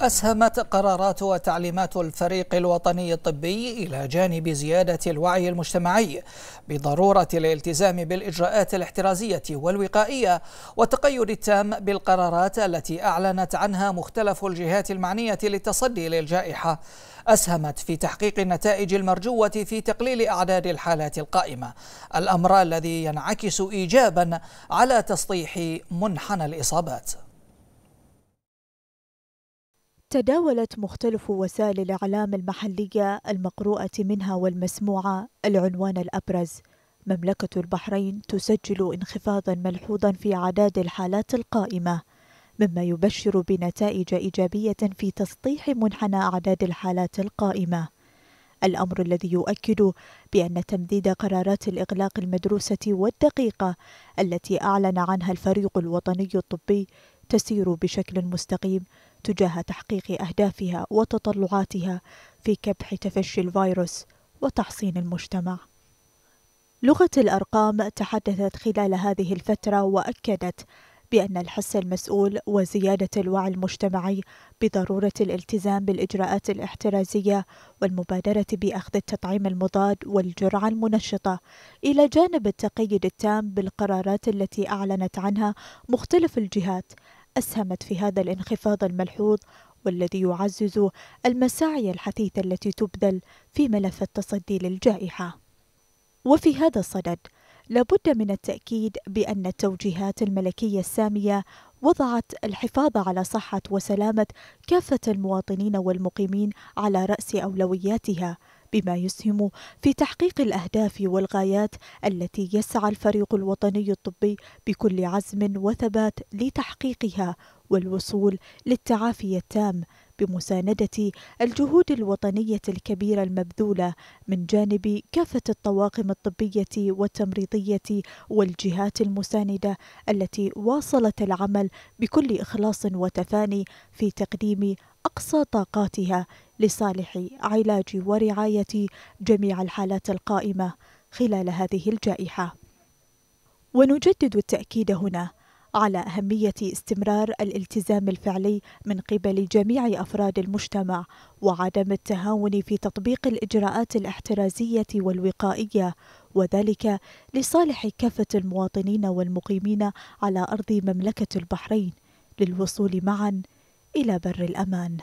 أسهمت قرارات وتعليمات الفريق الوطني الطبي إلى جانب زيادة الوعي المجتمعي بضرورة الالتزام بالإجراءات الاحترازية والوقائية والتقيد التام بالقرارات التي أعلنت عنها مختلف الجهات المعنية للتصدي للجائحة أسهمت في تحقيق النتائج المرجوة في تقليل أعداد الحالات القائمة الأمر الذي ينعكس إيجابا على تسطيح منحنى الإصابات تداولت مختلف وسائل الإعلام المحلية المقروءة منها والمسموعة العنوان الأبرز مملكة البحرين تسجل انخفاضا ملحوظا في أعداد الحالات القائمة مما يبشر بنتائج إيجابية في تسطيح منحنى أعداد الحالات القائمة الأمر الذي يؤكد بأن تمديد قرارات الإغلاق المدروسة والدقيقة التي أعلن عنها الفريق الوطني الطبي تسير بشكل مستقيم تجاه تحقيق أهدافها وتطلعاتها في كبح تفشي الفيروس وتحصين المجتمع. لغة الأرقام تحدثت خلال هذه الفترة وأكدت بأن الحس المسؤول وزيادة الوعي المجتمعي بضرورة الالتزام بالإجراءات الاحترازية والمبادرة بأخذ التطعيم المضاد والجرعة المنشطة، إلى جانب التقيد التام بالقرارات التي أعلنت عنها مختلف الجهات أسهمت في هذا الانخفاض الملحوظ والذي يعزز المساعي الحثيثة التي تبذل في ملف التصدي للجائحة. وفي هذا الصدد لابد من التأكيد بأن التوجيهات الملكية السامية وضعت الحفاظ على صحة وسلامة كافة المواطنين والمقيمين على رأس أولوياتها بما يسهم في تحقيق الأهداف والغايات التي يسعى الفريق الوطني الطبي بكل عزم وثبات لتحقيقها والوصول للتعافي التام بمساندة الجهود الوطنية الكبيرة المبذولة من جانب كافة الطواقم الطبية والتمريضية والجهات المساندة التي واصلت العمل بكل إخلاص وتفاني في تقديم أقصى طاقاتها لصالح علاج ورعاية جميع الحالات القائمة خلال هذه الجائحة. ونجدد التأكيد هنا على أهمية استمرار الالتزام الفعلي من قبل جميع أفراد المجتمع وعدم التهاون في تطبيق الإجراءات الاحترازية والوقائية وذلك لصالح كافة المواطنين والمقيمين على أرض مملكة البحرين للوصول معاً إلى بر الأمان